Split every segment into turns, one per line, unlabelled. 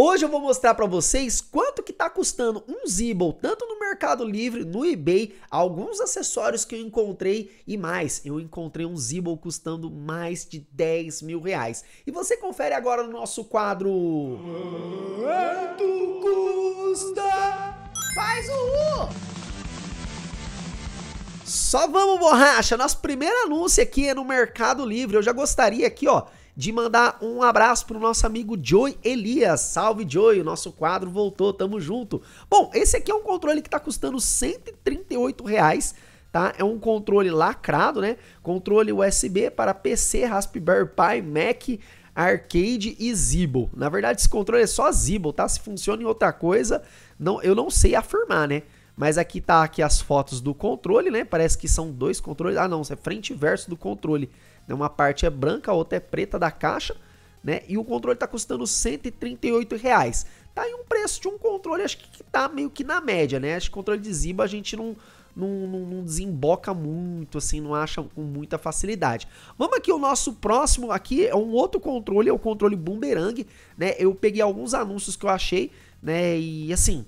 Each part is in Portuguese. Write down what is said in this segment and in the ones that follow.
Hoje eu vou mostrar para vocês quanto que tá custando um Zibble, tanto no Mercado Livre, no eBay, alguns acessórios que eu encontrei e mais. Eu encontrei um Zibble custando mais de 10 mil reais. E você confere agora no nosso quadro... Quanto custa? Faz o U! Só vamos, borracha! Nosso primeiro anúncio aqui é no Mercado Livre. Eu já gostaria aqui, ó, de mandar um abraço pro nosso amigo Joy Elias. Salve, Joy, o nosso quadro voltou, tamo junto. Bom, esse aqui é um controle que tá custando 138 reais, tá? É um controle lacrado, né? Controle USB para PC, Raspberry Pi, Mac, Arcade e Zibo. Na verdade, esse controle é só Zibo, tá? Se funciona em outra coisa, não, eu não sei afirmar, né? Mas aqui tá aqui as fotos do controle, né? Parece que são dois controles. Ah, não, isso é frente e verso do controle. Né? Uma parte é branca, a outra é preta da caixa, né? E o controle tá custando 138 reais. Tá aí um preço de um controle, acho que, está tá meio que na média, né? Acho que controle de Ziba a gente não, não, não, não, desemboca muito, assim, não acha com muita facilidade. Vamos aqui, o nosso próximo aqui é um outro controle, é o controle Boomerang, né? Eu peguei alguns anúncios que eu achei, né? E assim,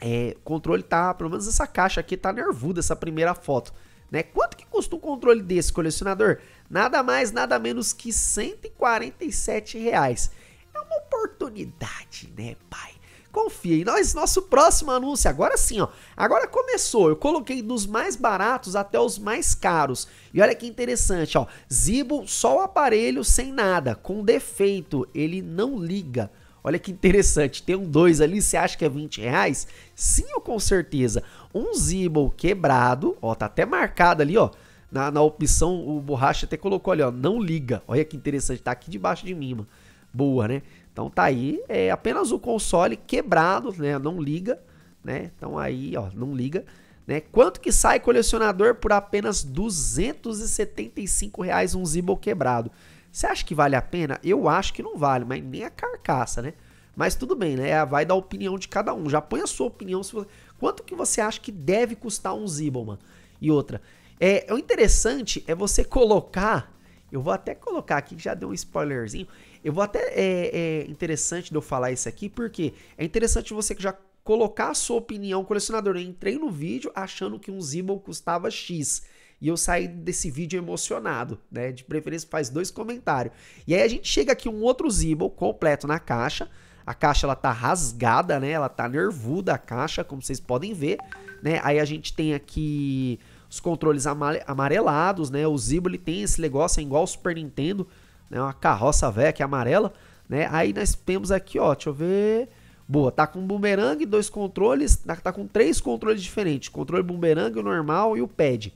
é, controle tá, pelo menos essa caixa aqui tá nervuda, essa primeira foto. Né? Quanto que custa um controle desse, colecionador? Nada mais, nada menos que 147 reais. É uma oportunidade, né, pai? Confia em nós, nosso próximo anúncio, agora sim, ó. Agora começou, eu coloquei dos mais baratos até os mais caros. E olha que interessante, ó. Zibo, só o aparelho sem nada, com defeito, ele não liga. Olha que interessante, tem um 2 ali, você acha que é 20 reais? Sim, com certeza. Um Zibo quebrado, ó, tá até marcado ali, ó. Na, na opção, o Borracha até colocou ali, ó, não liga. Olha que interessante, tá aqui debaixo de mim, mano. Boa, né? Então tá aí, é apenas o console quebrado, né? Não liga, né? Então aí, ó, não liga. Né? Quanto que sai colecionador por apenas 275 reais um Zibo quebrado? Você acha que vale a pena? Eu acho que não vale, mas nem a carcaça, né? Mas tudo bem, né? É, vai dar opinião de cada um. Já põe a sua opinião. Se você... Quanto que você acha que deve custar um Zibo, mano? E outra. É, é, o interessante é você colocar. Eu vou até colocar aqui, que já deu um spoilerzinho. Eu vou até. É, é interessante de eu falar isso aqui, porque é interessante você que já colocar a sua opinião, colecionador. Eu entrei no vídeo achando que um Zimmel custava X. E eu saí desse vídeo emocionado, né? De preferência faz dois comentários. E aí a gente chega aqui um outro Zimmel completo na caixa. A caixa ela tá rasgada, né? Ela tá nervuda a caixa, como vocês podem ver, né? Aí a gente tem aqui os controles amarelados, né? O Zibo ele tem esse negócio é igual o Super Nintendo, né? Uma carroça velha que é amarela, né? Aí nós temos aqui, ó, deixa eu ver Boa, tá com um dois controles, tá, tá com três controles diferentes. Controle bumerangue o normal e o pad.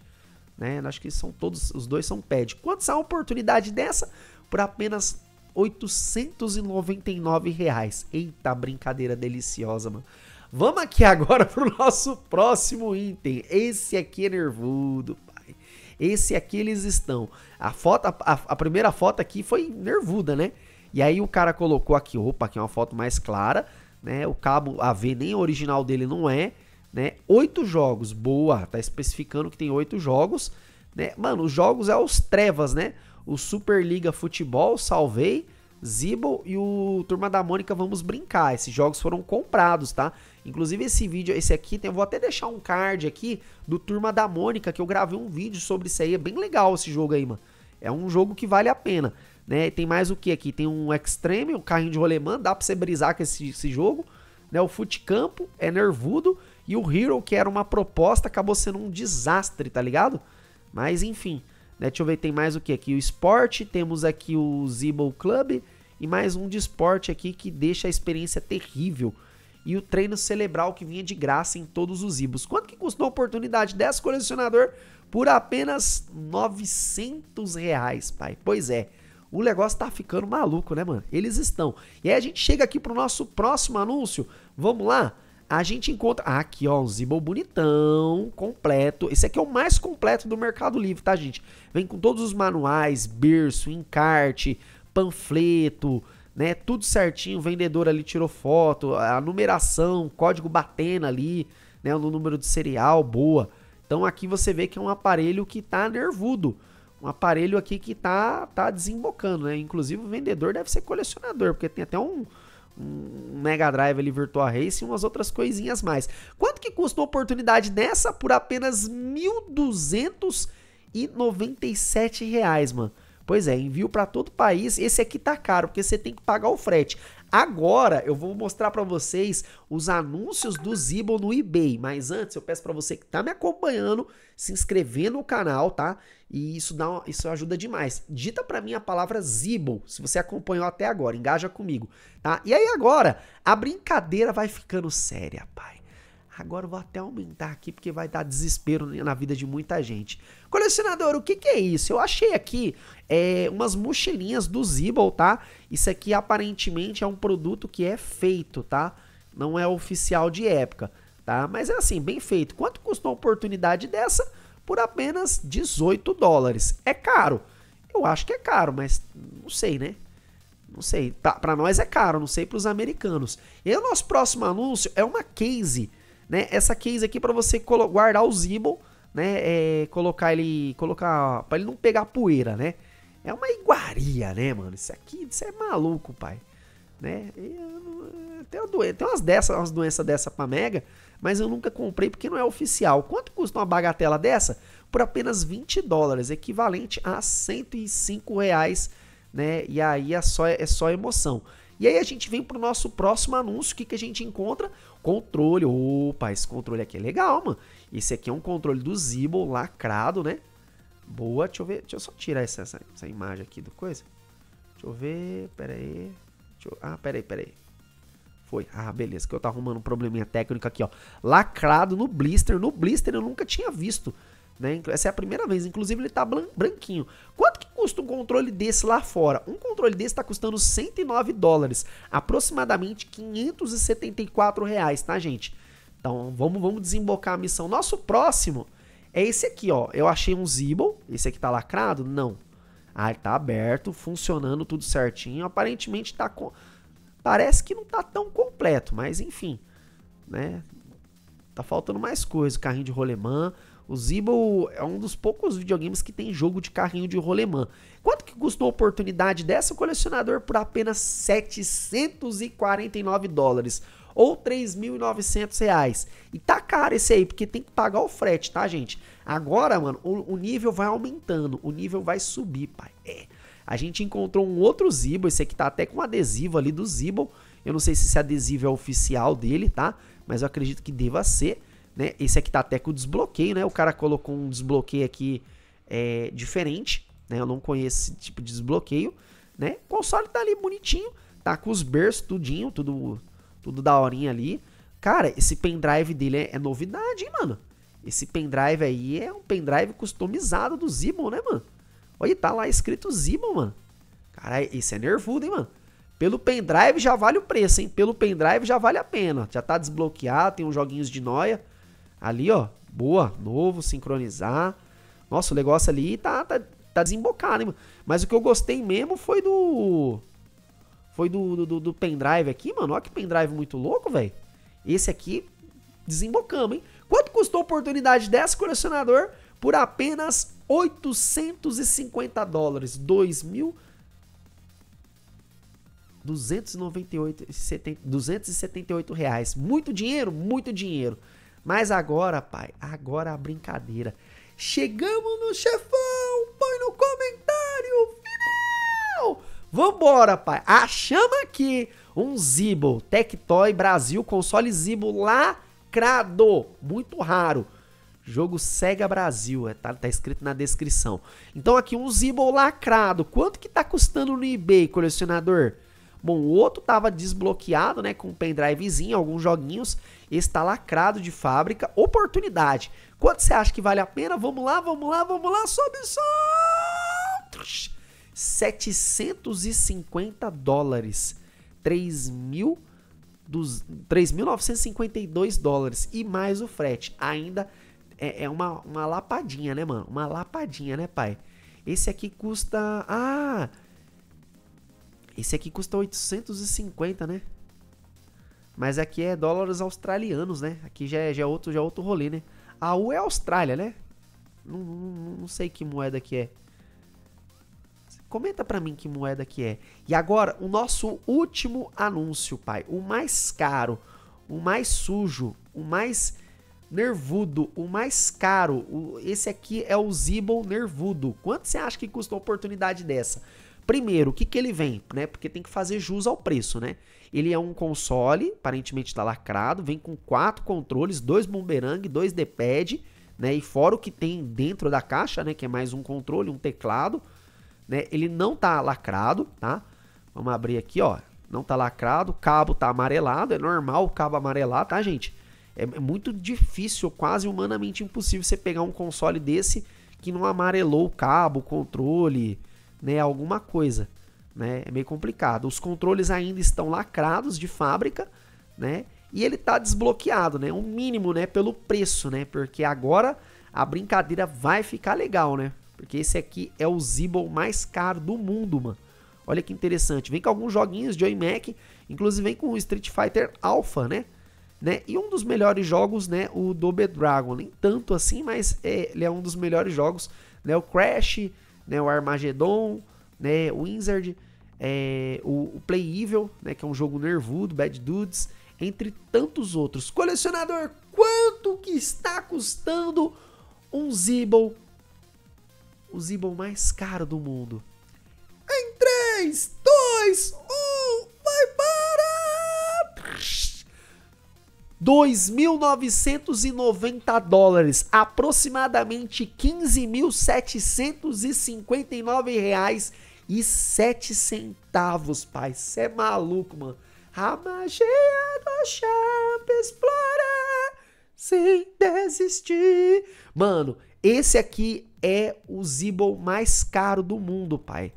Né? Acho que são todos, os dois são pad. Quanto é uma oportunidade dessa? Por apenas 899 reais. Eita, brincadeira deliciosa, mano. Vamos aqui agora pro nosso próximo item. Esse aqui é nervudo, pai. Esse aqui eles estão. A foto, a, a primeira foto aqui foi nervuda, né? E aí o cara colocou aqui, opa, aqui é uma foto mais clara né? O cabo AV nem é original dele não é, né? Oito jogos, boa, tá especificando que tem oito jogos, né? Mano, os jogos é os trevas, né? O Superliga Futebol, salvei, Zibo e o Turma da Mônica Vamos Brincar. Esses jogos foram comprados, tá? Inclusive esse vídeo, esse aqui, eu vou até deixar um card aqui do Turma da Mônica, que eu gravei um vídeo sobre isso aí, é bem legal esse jogo aí, mano. É um jogo que vale a pena. Né? Tem mais o que aqui? Tem um Extreme, um carrinho de rolemã, dá pra você brisar com esse, esse jogo. Né? O futecampo é nervudo. E o Hero, que era uma proposta, acabou sendo um desastre, tá ligado? Mas enfim, né? deixa eu ver, tem mais o que aqui? O Esporte, temos aqui o Zibo Club e mais um de esporte aqui que deixa a experiência terrível. E o treino cerebral que vinha de graça em todos os Ibos. Quanto que custou a oportunidade dessa colecionador? Por apenas 900 reais, pai. Pois é, o negócio tá ficando maluco, né, mano? Eles estão. E aí a gente chega aqui pro nosso próximo anúncio. Vamos lá? A gente encontra. Ah, aqui, ó, um Zibo bonitão, completo. Esse aqui é o mais completo do Mercado Livre, tá, gente? Vem com todos os manuais, berço, encarte, panfleto, né? Tudo certinho. O vendedor ali tirou foto, a numeração, código batendo ali, né? No número de serial, boa. Então aqui você vê que é um aparelho que tá nervudo um aparelho aqui que tá, tá desembocando, né? Inclusive o vendedor deve ser colecionador, porque tem até um, um Mega Drive ali Virtua Race e umas outras coisinhas mais. Quanto que custa uma oportunidade dessa por apenas R$ 1.297, mano? Pois é, envio para todo o país. Esse aqui tá caro, porque você tem que pagar o frete. Agora eu vou mostrar para vocês os anúncios do Zibo no eBay, mas antes eu peço para você que tá me acompanhando, se inscrever no canal, tá? E isso dá uma, isso ajuda demais. Dita para mim a palavra Zibo, se você acompanhou até agora, engaja comigo, tá? E aí agora, a brincadeira vai ficando séria, pai. Agora eu vou até aumentar aqui porque vai dar desespero na vida de muita gente. Colecionador, o que, que é isso? Eu achei aqui é, umas mochilinhas do Zibble, tá? Isso aqui aparentemente é um produto que é feito, tá? Não é oficial de época, tá? Mas é assim, bem feito. Quanto custou uma oportunidade dessa? Por apenas 18 dólares. É caro? Eu acho que é caro, mas não sei, né? Não sei. Para nós é caro, não sei para os americanos. E o nosso próximo anúncio é uma case né? Essa case aqui para você guardar o Zibo, né? É, colocar ele, colocar para ele não pegar poeira, né? É uma iguaria, né, mano? Isso aqui, isso é maluco, pai. Né? Tem, uma doença, umas dessas, umas doenças dessa para Mega, mas eu nunca comprei porque não é oficial. Quanto custa uma bagatela dessa? Por apenas 20 dólares, equivalente a 105 reais, né? E aí é só, é só emoção. E aí a gente vem pro nosso próximo anúncio, o que, que a gente encontra? Controle, opa, esse controle aqui é legal, mano. Esse aqui é um controle do Zibo, lacrado, né? Boa, deixa eu ver, deixa eu só tirar essa, essa, essa imagem aqui do coisa. Deixa eu ver, pera aí. Eu, ah, pera aí, pera aí. Foi. Ah, beleza, que eu tava arrumando um probleminha técnico aqui, ó. Lacrado no blister. No blister eu nunca tinha visto. Né? Essa é a primeira vez, inclusive ele tá branquinho. Quanto que custa um controle desse lá fora? Um controle desse tá custando 109 dólares, aproximadamente 574 reais, tá gente? Então vamos, vamos desembocar a missão. Nosso próximo é esse aqui, ó. Eu achei um Zibo. esse aqui tá lacrado? Não. Ah, ele tá aberto, funcionando tudo certinho, aparentemente tá... Com... Parece que não tá tão completo, mas enfim, né? Tá faltando mais coisa, carrinho de rolemã... O Zibo é um dos poucos videogames que tem jogo de carrinho de rolemã. Quanto que custou a oportunidade dessa colecionador por apenas 749 dólares? Ou 3.900 reais. E tá caro esse aí, porque tem que pagar o frete, tá, gente? Agora, mano, o, o nível vai aumentando, o nível vai subir, pai. É. A gente encontrou um outro Zibo. esse aqui tá até com adesivo ali do Zibo. Eu não sei se esse adesivo é oficial dele, tá? Mas eu acredito que deva ser. Né? Esse aqui tá até com desbloqueio, né? O cara colocou um desbloqueio aqui é, diferente, né? Eu não conheço esse tipo de desbloqueio, né? O console tá ali bonitinho, tá com os berços, tudinho, tudo, tudo da horinha ali. Cara, esse pendrive dele é, é novidade, hein, mano? Esse pendrive aí é um pendrive customizado do Zibon, né, mano? Olha, tá lá escrito Zibon, mano. Cara, isso é nervudo, hein, mano? Pelo pendrive já vale o preço, hein? Pelo pendrive já vale a pena. Já tá desbloqueado, tem uns joguinhos de noia. Ali, ó, boa, novo, sincronizar. Nossa, o negócio ali tá, tá, tá desembocado, hein, mano? Mas o que eu gostei mesmo foi do... Foi do, do, do pendrive aqui, mano. Olha que pendrive muito louco, velho. Esse aqui, desembocamos, hein? Quanto custou a oportunidade dessa colecionador? Por apenas 850 dólares. 2.000... 298, reais. Muito dinheiro? Muito dinheiro. Mas agora, pai, agora a brincadeira. Chegamos no chefão! Põe no comentário final! Vambora, pai! chama aqui um Zibo Tectoy Brasil, console Zibo lacrado, muito raro. Jogo Sega Brasil, é, tá, tá, escrito na descrição. Então aqui um Zibo lacrado, quanto que tá custando no eBay, colecionador? R$ Bom, o outro estava desbloqueado, né, com um pendrivezinho, alguns joguinhos, está lacrado de fábrica, oportunidade. Quanto você acha que vale a pena? Vamos lá, vamos lá, vamos lá, sobe só! 750 dólares, 3 mil dos 3.952 dólares e mais o frete. Ainda é, é uma, uma lapadinha, né, mano? Uma lapadinha, né, pai? Esse aqui custa. Ah! Esse aqui custa 850, né? Mas aqui é dólares australianos, né? Aqui já é, já é outro, já é outro rolê, né? A U é Austrália, né? Não, não, não sei que moeda que é. Comenta para mim que moeda que é. E agora, o nosso último anúncio, pai. O mais caro, o mais sujo, o mais nervudo, o mais caro. O, esse aqui é o Zibon nervudo. Quanto você acha que custa uma oportunidade dessa? Primeiro, o que, que ele vem? Né? Porque tem que fazer jus ao preço, né? Ele é um console, aparentemente está lacrado, vem com quatro controles, dois boomerang, dois D-pad, né? E fora o que tem dentro da caixa, né? Que é mais um controle, um teclado, né? Ele não tá lacrado, tá? Vamos abrir aqui, ó. Não tá lacrado, o cabo tá amarelado, é normal o cabo amarelar, tá, gente? É, é muito difícil, quase humanamente impossível você pegar um console desse que não amarelou o cabo, o controle, né, alguma coisa. Né? É meio complicado. Os controles ainda estão lacrados de fábrica, né? E ele tá desbloqueado, né? Um mínimo, né? Pelo preço, né? Porque agora a brincadeira vai ficar legal, né? Porque esse aqui é o Zibon mais caro do mundo, mano. Olha que interessante. Vem com alguns joguinhos de iMac, inclusive vem com o Street Fighter Alpha, né? Né? E um dos melhores jogos, né? O Double Dragon. Nem tanto assim, mas é, ele é um dos melhores jogos, né? O Crash, né, o Armageddon, né, o Wizard, é, o, o Play Evil, né, que é um jogo nervudo, Bad Dudes, entre tantos outros. Colecionador, quanto que está custando um Zeeble? o Zeeble mais caro do mundo? Em 3, 2, 1... 2.990 dólares, aproximadamente 15.759 reais e 7 centavos, pai. Cê é maluco, mano. A magia do champ explora sem desistir. Mano, esse aqui é o Zibo mais caro do mundo, pai.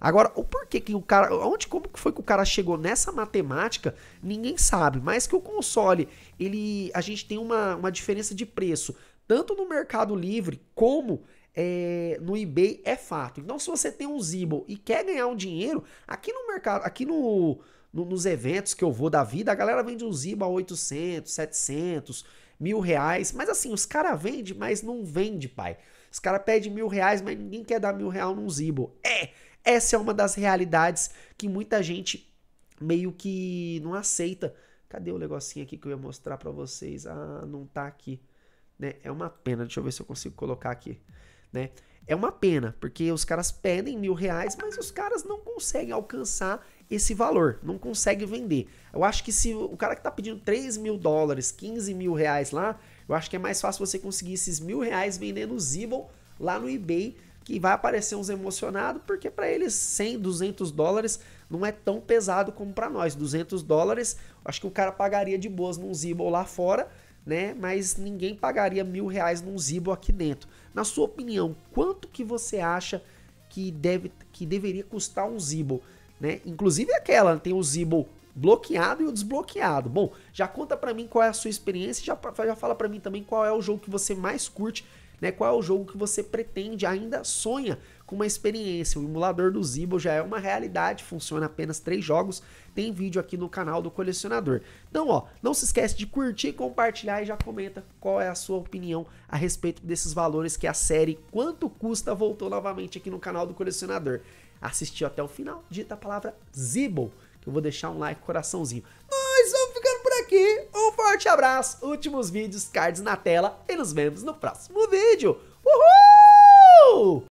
Agora, o porquê que o cara. Onde, como que foi que o cara chegou nessa matemática, ninguém sabe. Mas que o console, ele. A gente tem uma, uma diferença de preço, tanto no Mercado Livre como é, no eBay, é fato. Então, se você tem um Zibo e quer ganhar um dinheiro, aqui no mercado, aqui no, no, nos eventos que eu vou da vida, a galera vende um Zibo a 800, 700, mil reais. Mas assim, os caras vendem, mas não vende, pai. Os caras pedem mil reais, mas ninguém quer dar mil real num Zibo. É! Essa é uma das realidades que muita gente meio que não aceita. Cadê o negocinho aqui que eu ia mostrar para vocês? Ah, não tá aqui. Né? É uma pena, deixa eu ver se eu consigo colocar aqui. Né? É uma pena, porque os caras pedem mil reais, mas os caras não conseguem alcançar esse valor, não conseguem vender. Eu acho que se o cara que tá pedindo 3 mil dólares, 15 mil reais lá, eu acho que é mais fácil você conseguir esses mil reais vendendo Zibon lá no eBay que vai aparecer uns emocionados, porque para eles 100, 200 dólares não é tão pesado como para nós. 200 dólares, acho que o cara pagaria de boas num Zibo lá fora, né? Mas ninguém pagaria mil reais num Zibo aqui dentro. Na sua opinião, quanto que você acha que, deve, que deveria custar um Zibo? Né? Inclusive aquela, tem o Zibo bloqueado e o desbloqueado. Bom, já conta para mim qual é a sua experiência, já, já fala para mim também qual é o jogo que você mais curte né? Qual é o jogo que você pretende, ainda sonha com uma experiência? O emulador do Zibo já é uma realidade, funciona apenas três jogos, tem vídeo aqui no canal do colecionador. Então, ó, não se esquece de curtir, compartilhar e já comenta qual é a sua opinião a respeito desses valores que a série Quanto Custa voltou novamente aqui no canal do colecionador. Assistiu até o final, digita a palavra Zibo, que eu vou deixar um like, coraçãozinho. Não aqui. Um forte abraço, últimos vídeos, cards na tela e nos vemos no próximo vídeo. Uhul!